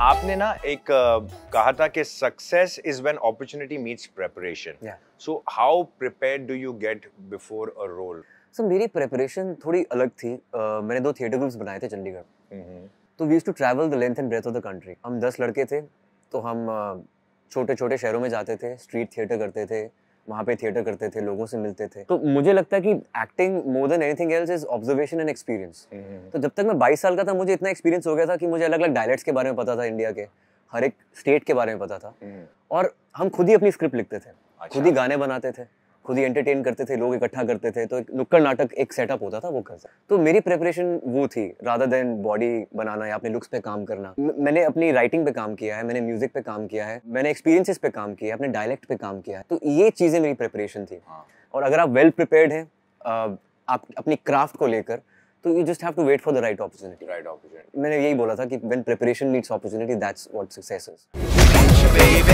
आपने ना एक कहा था कि success is when opportunity meets preparation so how prepared do you get before a role sir मेरी प्रिपरेशन थोड़ी अलग थी uh, मैंने दो थिएटर ग्रुप्स बनाए थे चंडीगढ़ mm-hmm. तो we use to travel the length and breadth of the country हम दस लड़के थे तो हम छोटे छोटे शहरों में जाते थे स्ट्रीट थिएटर करते थे वहाँ पे थिएटर करते थे लोगों से मिलते थे तो मुझे लगता है कि acting more than anything else is observation and experience तो जब तक मैं 22 साल का था मुझे इतना एक्सपीरियंस हो गया था कि मुझे अलग अलग डायलेक्ट्स के बारे में पता था इंडिया के हर एक स्टेट के बारे में पता था हम्म। और हम खुद ही अपनी स्क्रिप्ट लिखते थे अच्छा। खुद ही गाने बनाते थे खुद ही एंटरटेन करते थे लोग इकट्ठा करते थे तो एक नुक्कड़ नाटक एक सेटअप होता था वो करता तो मेरी प्रेपरेशन वो थी राधा देन बॉडी बनाना या अपने लुक्स पे काम करना मैंने अपनी राइटिंग पे काम किया है मैंने म्यूजिक पे काम किया है मैंने एक्सपीरियंसिस पे काम किया है अपने डायलेक्ट पे काम किया है तो ये चीज़ें मेरी प्रिपरेशन थी हाँ। और अगर आप वेल प्रिपेयर्ड हैं आप अपनी क्राफ्ट को लेकर तो you just have to wait for the right opportunity right opportunity मैंने यही बोला था कि when preparation needs opportunity that's what success is